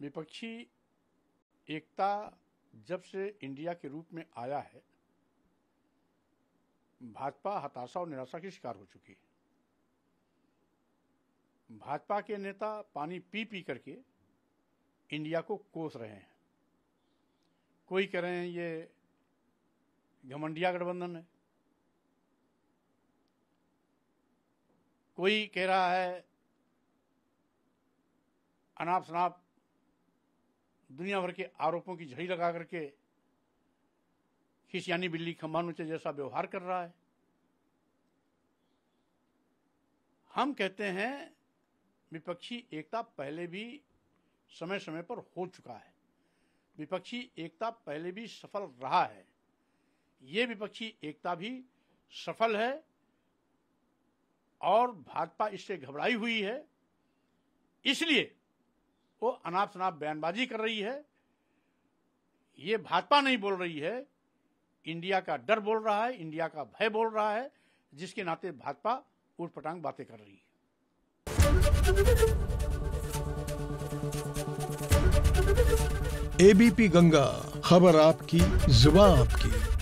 विपक्षी एकता जब से इंडिया के रूप में आया है भाजपा हताशा और निराशा की शिकार हो चुकी है भाजपा के नेता पानी पी पी करके इंडिया को कोस रहे हैं कोई कह रहे हैं ये घमंडिया गठबंधन है कोई कह रहा है अनाप शनाप दुनिया भर के आरोपों की झड़ी लगा करके खिसियानी बिल्ली खमानुचे जैसा व्यवहार कर रहा है हम कहते हैं विपक्षी एकता पहले भी समय समय पर हो चुका है विपक्षी एकता पहले भी सफल रहा है ये विपक्षी एकता भी सफल है और भाजपा इससे घबराई हुई है इसलिए वो अनाप शनाप बयानबाजी कर रही है ये भाजपा नहीं बोल रही है इंडिया का डर बोल रहा है इंडिया का भय बोल रहा है जिसके नाते भाजपा उठ बातें कर रही है एबीपी गंगा खबर आपकी जुबा आपकी